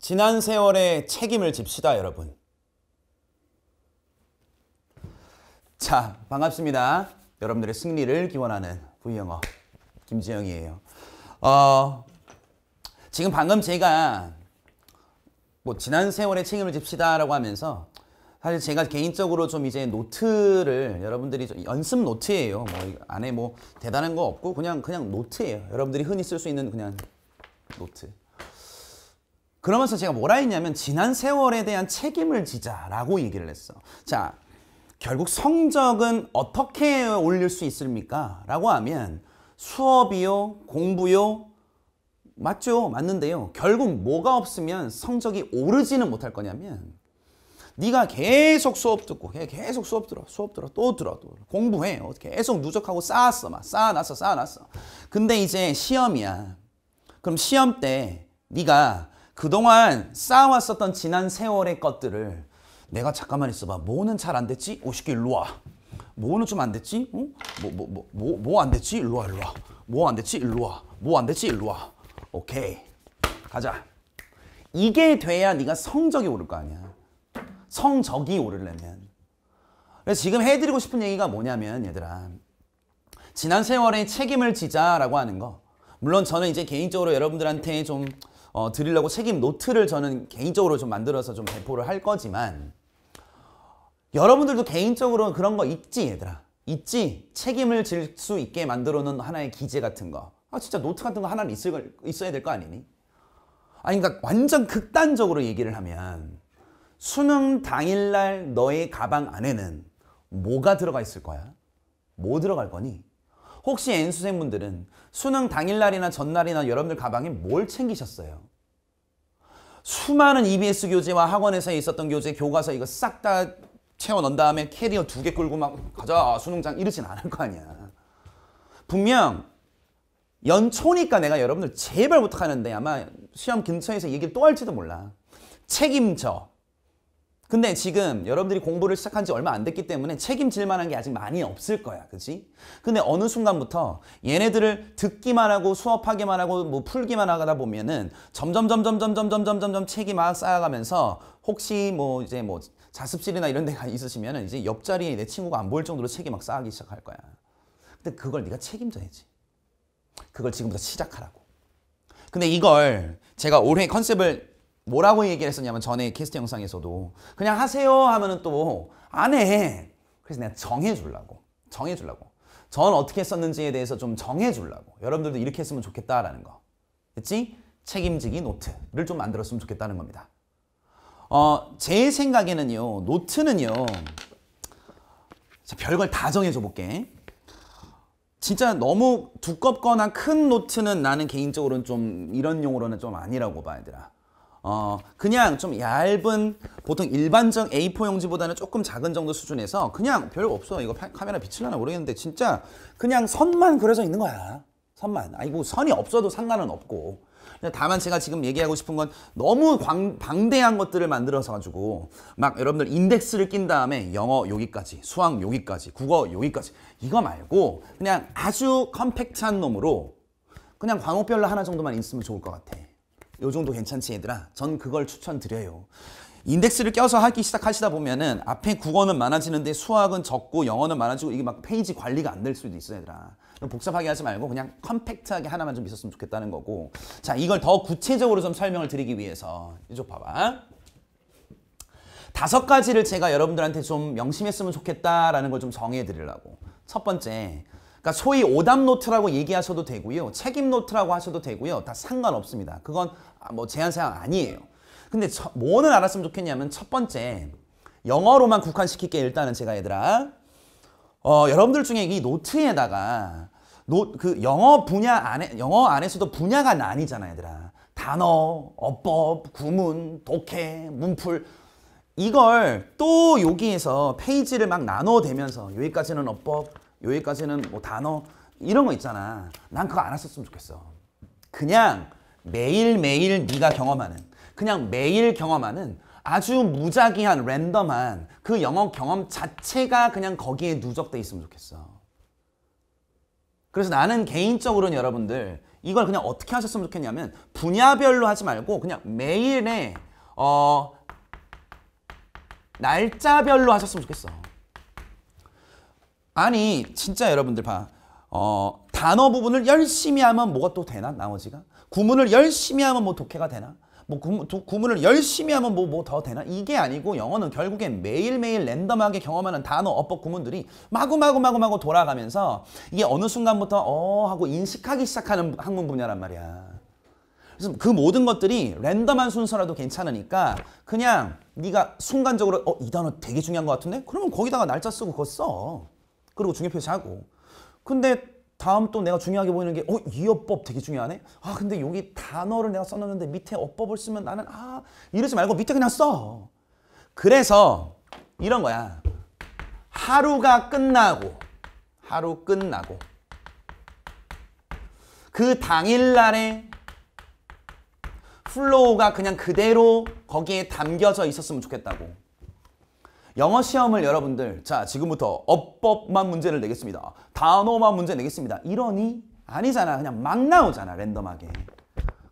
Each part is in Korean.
지난 세월의 책임을 집시다 여러분. 자 반갑습니다. 여러분들의 승리를 기원하는 V영어 김지영이에요. 어, 지금 방금 제가 뭐 지난 세월의 책임을 집시다 라고 하면서 사실 제가 개인적으로 좀 이제 노트를 여러분들이 연습 노트예요. 뭐 안에 뭐 대단한 거 없고 그냥 그냥 노트예요. 여러분들이 흔히 쓸 수 있는 그냥 노트. 그러면서 제가 뭐라 했냐면 지난 세월에 대한 책임을 지자라고 얘기를 했어. 자, 결국 성적은 어떻게 올릴 수 있습니까? 라고 하면 수업이요, 공부요, 맞죠? 맞는데요. 결국 뭐가 없으면 성적이 오르지는 못할 거냐면 네가 계속 수업 듣고 계속 수업 들어 수업 들어 또 들어 또 공부해 계속 누적하고 쌓았어 막 쌓아놨어 쌓아놨어 근데 이제 시험이야 그럼 시험 때 네가 그동안 쌓아왔었던 지난 세월의 것들을 내가 잠깐만 있어봐. 뭐는 잘 안 됐지? 50개 일로 와. 뭐는 좀 안 됐지? 어? 뭐, 뭐, 뭐, 뭐, 뭐 안 됐지? 일로 와, 일로 와. 뭐 안 됐지? 일로 와. 뭐 안 됐지? 일로 와. 오케이. 가자. 이게 돼야 네가 성적이 오를 거 아니야. 성적이 오르려면. 그래서 지금 해드리고 싶은 얘기가 뭐냐면 얘들아. 지난 세월에 책임을 지자라고 하는 거. 물론 저는 이제 개인적으로 여러분들한테 좀 어, 드리려고 책임 노트를 저는 개인적으로 좀 만들어서 좀 배포를 할 거지만 여러분들도 개인적으로는 그런 거 있지 얘들아 있지 책임을 질 수 있게 만들어 놓은 하나의 기재 같은 거 아 진짜 노트 같은 거 하나는 있을, 있어야 될 거 아니니 아니 그러니까 완전 극단적으로 얘기를 하면 수능 당일날 너의 가방 안에는 뭐가 들어가 있을 거야? 뭐 들어갈 거니? 혹시 N수생분들은 수능 당일날이나 전날이나 여러분들 가방에 뭘 챙기셨어요? 수많은 EBS 교재와 학원에서 있었던 교재, 교과서 이거 싹 다 채워 넣은 다음에 캐리어 두 개 끌고 막 가자 수능장 이러진 않을 거 아니야. 분명 연초니까 내가 여러분들 제발 부탁하는데 아마 시험 근처에서 얘기를 또 할지도 몰라. 책임져. 근데 지금 여러분들이 공부를 시작한 지 얼마 안 됐기 때문에 책임질 만한 게 아직 많이 없을 거야. 그지 근데 어느 순간부터 얘네들을 듣기만 하고 수업하기만 하고 뭐 풀기만 하다 보면은 점점 점점 점점 점점 점점 책이 막 쌓아가면서 혹시 뭐 이제 뭐 자습실이나 이런 데가 있으시면은 이제 옆자리에 내 친구가 안 보일 정도로 책이 막 쌓이기 시작할 거야. 근데 그걸 네가 책임져야지. 그걸 지금부터 시작하라고. 근데 이걸 제가 올해 컨셉을 뭐라고 얘기를 했었냐면 전에 캐스트 영상에서도 그냥 하세요 하면은 또 안 해. 그래서 내가 정해 주려고. 정해 주려고. 전 어떻게 했었는지에 대해서 좀 정해 주려고. 여러분들도 이렇게 했으면 좋겠다라는 거. 그치? 책임지기 노트를 좀 만들었으면 좋겠다는 겁니다. 어, 제 생각에는요. 노트는요. 별걸 다 정해줘 볼게. 진짜 너무 두껍거나 큰 노트는 나는 개인적으로는 좀 이런 용어로는 좀 아니라고 봐야 되나 어, 그냥 좀 얇은 보통 일반적 A4 용지보다는 조금 작은 정도 수준에서 그냥 별거 없어 이거 파, 카메라 비칠라나 모르겠는데 진짜 그냥 선만 그려져 있는 거야 선만 아니고 선이 없어도 상관은 없고 다만 제가 지금 얘기하고 싶은 건 너무 광, 방대한 것들을 만들어서 가지고 막 여러분들 인덱스를 낀 다음에 영어 여기까지 수학 여기까지 국어 여기까지 이거 말고 그냥 아주 컴팩트한 놈으로 그냥 광호별로 하나 정도만 있으면 좋을 것 같아 요 정도 괜찮지 얘들아 전 그걸 추천드려요 인덱스를 껴서 하기 시작하시다 보면은 앞에 국어는 많아지는데 수학은 적고 영어는 많아지고 이게 막 페이지 관리가 안 될 수도 있어 얘들아 복잡하게 하지 말고 그냥 컴팩트하게 하나만 좀 있었으면 좋겠다는 거고 자 이걸 더 구체적으로 좀 설명을 드리기 위해서 이쪽 봐봐 다섯 가지를 제가 여러분들한테 좀 명심했으면 좋겠다라는 걸 좀 정해 드리려고 첫 번째 그러니까 소위 오답 노트라고 얘기하셔도 되고요. 책임 노트라고 하셔도 되고요. 다 상관없습니다. 그건 뭐 제한사항 아니에요. 근데 저, 뭐는 알았으면 좋겠냐면 첫 번째 영어로만 국한시킬게 일단은 제가 얘들아 어, 여러분들 중에 이 노트에다가 노, 그 영어 분야 안에 영어 안에서도 분야가 나뉘잖아 얘들아 단어, 어법, 구문, 독해, 문풀 이걸 또 여기에서 페이지를 막 나눠대면서 여기까지는 어법, 여기까지는 뭐 단어 이런 거 있잖아. 난 그거 안 했었으면 좋겠어. 그냥 매일매일 네가 경험하는 그냥 매일 경험하는 아주 무작위한 랜덤한 그 영어 경험 자체가 그냥 거기에 누적돼 있으면 좋겠어. 그래서 나는 개인적으로는 여러분들 이걸 그냥 어떻게 하셨으면 좋겠냐면 분야별로 하지 말고 그냥 매일의 어 날짜별로 하셨으면 좋겠어. 아니 진짜 여러분들 봐. 어, 단어 부분을 열심히 하면 뭐가 또 되나 나머지가? 구문을 열심히 하면 뭐 독해가 되나? 뭐 구, 문을 열심히 하면 뭐 뭐 더 되나? 이게 아니고 영어는 결국엔 매일매일 랜덤하게 경험하는 단어, 어법, 구문들이 마구마구마구마구 마구, 마구 돌아가면서 이게 어느 순간부터 어 하고 인식하기 시작하는 학문 분야란 말이야. 그래서 그 모든 것들이 랜덤한 순서라도 괜찮으니까 그냥 네가 순간적으로 어 이 단어 되게 중요한 것 같은데? 그러면 거기다가 날짜 쓰고 그거 써. 그리고 중요표시 하고 근데 다음 또 내가 중요하게 보이는 게 어? 이 어법 되게 중요하네? 아 근데 여기 단어를 내가 써놨는데 밑에 어법을 쓰면 나는 아 이러지 말고 밑에 그냥 써 그래서 이런 거야 하루가 끝나고 하루 끝나고 그 당일날에 플로우가 그냥 그대로 거기에 담겨져 있었으면 좋겠다고 영어 시험을 여러분들 자 지금부터 어법만 문제를 내겠습니다. 단어만 문제 내겠습니다. 이러니 아니잖아. 그냥 막 나오잖아 랜덤하게.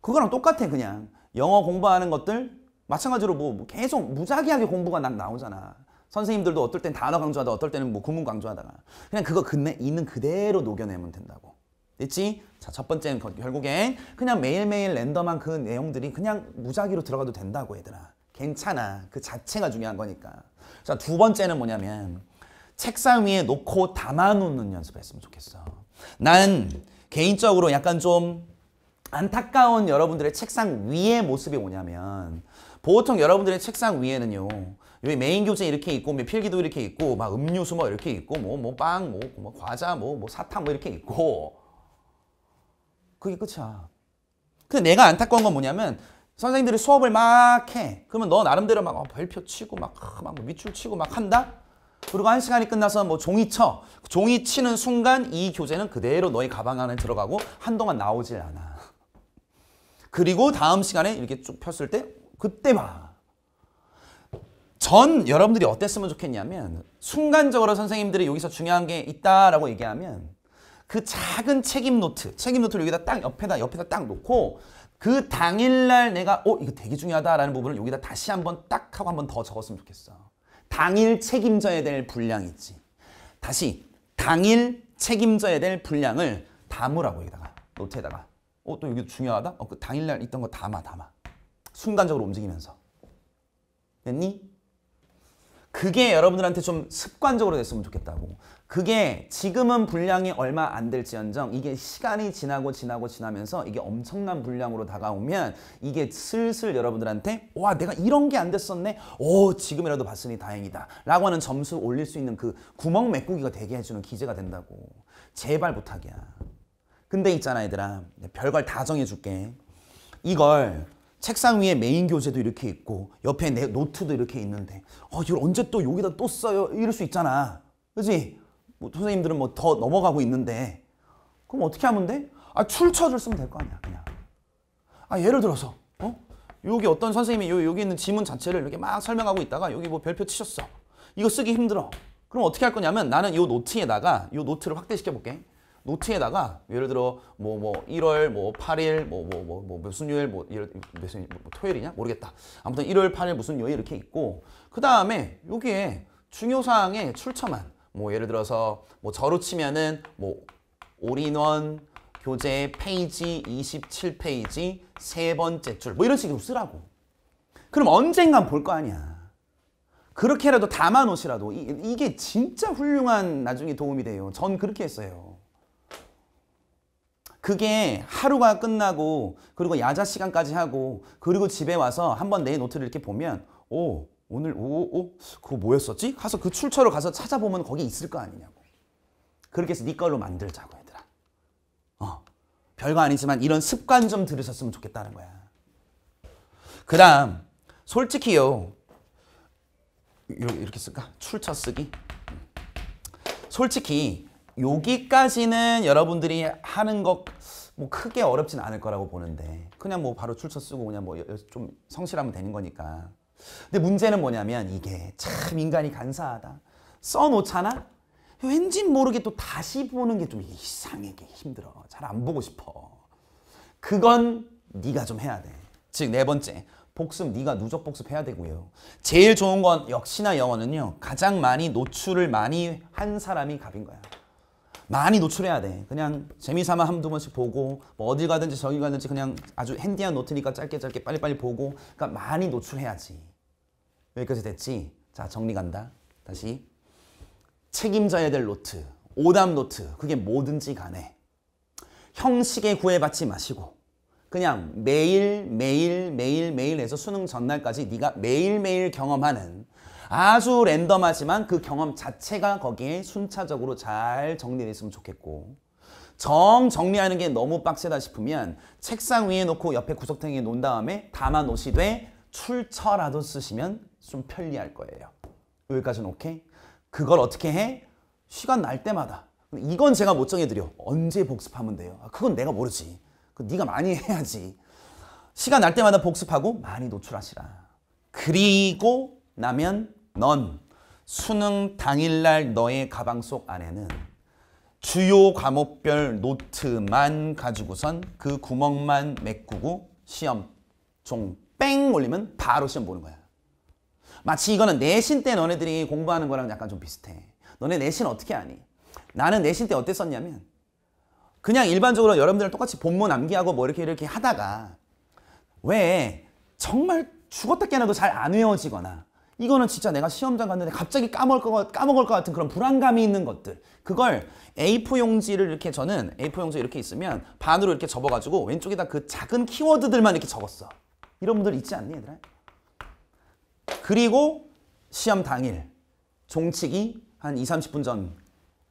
그거랑 똑같아 그냥. 영어 공부하는 것들 마찬가지로 뭐, 뭐 계속 무작위하게 공부가 난 나오잖아. 선생님들도 어떨 땐 단어 강조하다 어떨 때는 뭐 구문 강조하다가 그냥 그거 근내 있는 그대로 녹여내면 된다고. 됐지? 자, 첫 번째는 결국엔 그냥 매일매일 랜덤한 그 내용들이 그냥 무작위로 들어가도 된다고 얘들아. 괜찮아. 그 자체가 중요한 거니까. 자, 두 번째는 뭐냐면 책상 위에 놓고 담아놓는 연습했으면 을 좋겠어. 난 개인적으로 약간 좀 안타까운 여러분들의 책상 위의 모습이 뭐냐면 보통 여러분들의 책상 위에는요. 여기 메인 교재 이렇게 있고 필기도 이렇게 있고 막 음료수 뭐 이렇게 있고 뭐 뭐빵뭐뭐 뭐 뭐, 뭐 과자 뭐뭐 사탕 뭐 이렇게 있고 그게 끝이야. 근데 내가 안타까운 건 뭐냐면 선생님들이 수업을 막 해. 그러면 너 나름대로 막 어, 별표 치고 막, 어, 막 뭐 밑줄 치고 막 한다? 그리고 한 시간이 끝나서 뭐 종이 쳐. 종이 치는 순간 이 교재는 그대로 너의 가방 안에 들어가고 한동안 나오질 않아. 그리고 다음 시간에 이렇게 쭉 폈을 때 그때 봐. 전 여러분들이 어땠으면 좋겠냐면 순간적으로 선생님들이 여기서 중요한 게 있다라고 얘기하면 그 작은 책임 노트, 책임 노트를 여기다 딱 옆에다 옆에다 딱 놓고 그 당일날 내가 어 이거 되게 중요하다라는 부분을 여기다 다시 한 번 딱 하고 한 번 더 적었으면 좋겠어. 당일 책임져야 될분량 있지. 다시 당일 책임져야 될 분량을 담으라고 여기다가 노트에다가 어 또 여기 중요하다? 어, 그 당일날 있던 거 담아 담아. 순간적으로 움직이면서. 됐니? 그게 여러분들한테 좀 습관적으로 됐으면 좋겠다고. 그게 지금은 분량이 얼마 안 될지언정 이게 시간이 지나고 지나고 지나면서 이게 엄청난 분량으로 다가오면 이게 슬슬 여러분들한테 와 내가 이런 게 안 됐었네 오 지금이라도 봤으니 다행이다 라고 하는 점수 올릴 수 있는 그 구멍 메꾸기가 되게 해주는 기재가 된다고 제발 못하게야 근데 있잖아 얘들아 별걸 다 정해줄게 이걸 책상 위에 메인 교재도 이렇게 있고 옆에 내 노트도 이렇게 있는데 어 이걸 언제 또 여기다 또 써요 이럴 수 있잖아 그지 뭐 선생님들은 뭐 더 넘어가고 있는데 그럼 어떻게 하면 돼? 아 출처를 쓰면 될 거 아니야 그냥 아 예를 들어서 어? 여기 어떤 선생님이 요, 여기 있는 지문 자체를 이렇게 막 설명하고 있다가 여기 뭐 별표 치셨어 이거 쓰기 힘들어 그럼 어떻게 할 거냐면 나는 요 노트에다가 요 노트를 확대시켜 볼게 노트에다가 예를 들어 뭐 뭐 1월 뭐 8일 뭐 뭐 뭐뭐뭐뭐 뭐, 무슨 요일 뭐 이럴 무슨 뭐, 토요일이냐 모르겠다 아무튼 1월 8일 무슨 요일 이렇게 있고 그 다음에 여기에 중요 사항의 출처만 뭐 예를 들어서 뭐 저로 치면은 뭐 올인원 교재 페이지 27페이지 세 번째 줄 뭐 이런 식으로 쓰라고. 그럼 언젠간 볼 거 아니야. 그렇게라도 담아놓으시라도 이, 게 진짜 훌륭한 나중에 도움이 돼요. 전 그렇게 했어요. 그게 하루가 끝나고 그리고 야자 시간까지 하고 그리고 집에 와서 한번 내 노트를 이렇게 보면 오 오늘 오오 그거 뭐였었지? 가서 그 출처를 가서 찾아보면 거기 있을 거 아니냐고. 그렇게 해서 네 걸로 만들자고 얘들아. 어. 별거 아니지만 이런 습관 좀 들으셨으면 좋겠다는 거야. 그 다음 솔직히요. 이렇게 쓸까? 출처 쓰기. 솔직히 여기까지는 여러분들이 하는 것뭐 크게 어렵진 않을 거라고 보는데 그냥 뭐 바로 출처 쓰고 그냥 뭐 좀 성실하면 되는 거니까 근데 문제는 뭐냐면 이게 참 인간이 간사하다. 써놓잖아? 왠지 모르게 또 다시 보는 게 좀 이상하게 힘들어. 잘 안 보고 싶어. 그건 네가 좀 해야 돼. 즉 네 번째, 복습 네가 누적 복습해야 되고요. 제일 좋은 건 역시나 영어는요. 가장 많이 노출을 많이 한 사람이 갑인 거야. 많이 노출해야 돼. 그냥 재미삼아 한두 번씩 보고 뭐 어디 가든지 저기 가든지 그냥 아주 핸디한 노트니까 짧게 짧게 빨리빨리 보고 그러니까 많이 노출해야지. 여기까지 됐지? 자, 정리 간다. 다시. 책임져야 될 노트, 오답 노트, 그게 뭐든지 간에 형식에 구애받지 마시고 그냥 매일 매일 매일 매일 해서 수능 전날까지 네가 매일매일 경험하는 아주 랜덤하지만 그 경험 자체가 거기에 순차적으로 잘 정리됐으면 좋겠고 정 정리하는 게 너무 빡세다 싶으면 책상 위에 놓고 옆에 구석탱이에 놓은 다음에 담아 놓으시되 출처라도 쓰시면 좀 편리할 거예요. 여기까지는 오케이? 그걸 어떻게 해? 시간 날 때마다. 이건 제가 못 정해드려. 언제 복습하면 돼요? 아, 그건 내가 모르지. 네가 많이 해야지. 시간 날 때마다 복습하고 많이 노출하시라. 그리고 나면 넌 수능 당일날 너의 가방 속 안에는 주요 과목별 노트만 가지고선 그 구멍만 메꾸고 시험 종뺑 올리면 바로 시험 보는 거야. 마치 이거는 내신 때 너네들이 공부하는 거랑 약간 좀 비슷해. 너네 내신 어떻게 아니? 나는 내신 때 어땠었냐면 그냥 일반적으로 여러분들 똑같이 본문 암기하고 뭐 이렇게 이렇게 하다가 왜 정말 죽었다 깨나도 잘 안 외워지거나 이거는 진짜 내가 시험장 갔는데 갑자기 까먹을 것, 까먹을 것 같은 그런 불안감이 있는 것들 그걸 A4 용지를 이렇게 저는 A4 용지 이렇게 있으면 반으로 이렇게 접어가지고 왼쪽에다 그 작은 키워드들만 이렇게 적었어 이런 분들 있지 않니 얘들아? 그리고 시험 당일 종칙이 한 2, 30분 전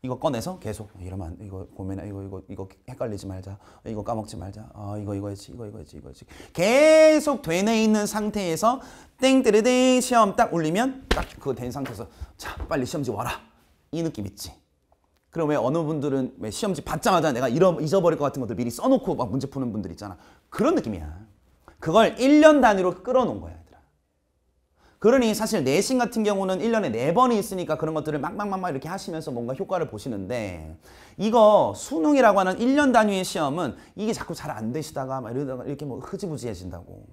이거 꺼내서 계속 이러면 이거 고민해 이거 이거 이거 헷갈리지 말자 이거 까먹지 말자 아 이거 이거 했지 이거 이거 했지 이거 했지 계속 되뇌 있는 상태에서 땡뜨르땡 시험 딱 올리면 딱 그거 된 상태에서 자 빨리 시험지 와라 이 느낌 있지 그럼 왜 어느 분들은 왜 시험지 받자마자 내가 잃어버릴것 같은 것들 미리 써놓고 막 문제 푸는 분들 있잖아 그런 느낌이야 그걸 1년 단위로 끌어놓은 거야. 얘들아. 그러니 사실 내신 같은 경우는 1년에 4번이 있으니까 그런 것들을 막막막막 이렇게 하시면서 뭔가 효과를 보시는데 이거 수능이라고 하는 1년 단위의 시험은 이게 자꾸 잘 안 되시다가 막 이러다가 이렇게 뭐 흐지부지해진다고.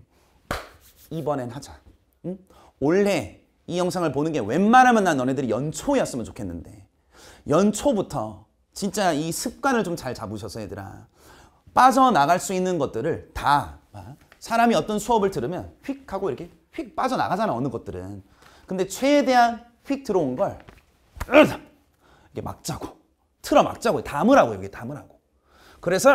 이번엔 하자. 응? 올해 이 영상을 보는 게 웬만하면 난 너네들이 연초였으면 좋겠는데 연초부터 진짜 이 습관을 좀 잘 잡으셔서 얘들아 빠져나갈 수 있는 것들을 다 사람이 어떤 수업을 들으면 휙 하고 이렇게 휙 빠져나가잖아 어느 것들은 근데 최대한 휙 들어온 걸 이게 막자고 틀어 막자고 담으라고 여기 담으라고 그래서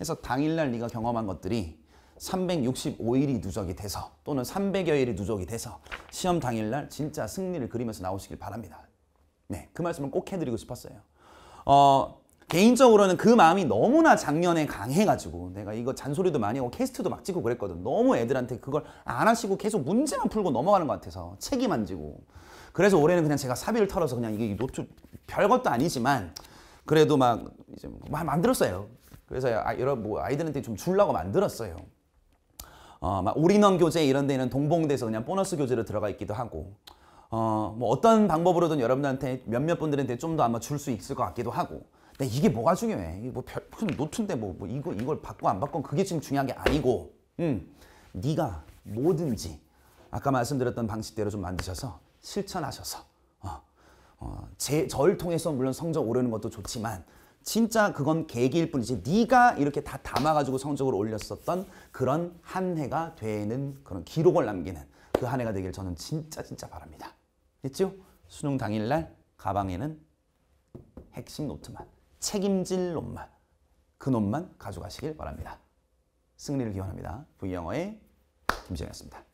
해서 당일날 네가 경험한 것들이 365일이 누적이 돼서 또는 300여일이 누적이 돼서 시험 당일날 진짜 승리를 그리면서 나오시길 바랍니다. 네, 그 말씀을 꼭 해드리고 싶었어요. 어, 개인적으로는 그 마음이 너무나 작년에 강해가지고 내가 이거 잔소리도 많이 하고 캐스트도 막 찍고 그랬거든 너무 애들한테 그걸 안 하시고 계속 문제만 풀고 넘어가는 것 같아서 책임 안 지고 그래서 올해는 그냥 제가 사비를 털어서 그냥 이게 노출 별것도 아니지만 그래도 막 이제 막 뭐 만들었어요 그래서 아, 여러 뭐 아이들한테 좀 줄라고 만들었어요 어, 막 올인원 교재 이런 데는 동봉돼서 그냥 보너스 교재로 들어가 있기도 하고 어, 뭐 어떤 방법으로든 여러분들한테 몇몇 분들한테 좀 더 아마 줄 수 있을 것 같기도 하고 근데 네, 이게 뭐가 중요해? 뭐 무슨 노트인데 뭐, 뭐 이거 이걸 받고 안 받건 그게 지금 중요한 게 아니고, 음, 네가 뭐든지 아까 말씀드렸던 방식대로 좀 만드셔서 실천하셔서 어, 어, 제, 저를 통해서 물론 성적 오르는 것도 좋지만 진짜 그건 계기일 뿐이지 네가 이렇게 다 담아가지고 성적을 올렸었던 그런 한 해가 되는 그런 기록을 남기는 그 한 해가 되길 저는 진짜 진짜 바랍니다. 됐죠? 수능 당일날 가방에는 핵심 노트만. 책임질 놈만 그 놈만 가져가시길 바랍니다. 승리를 기원합니다. V영어의 김지영이었습니다.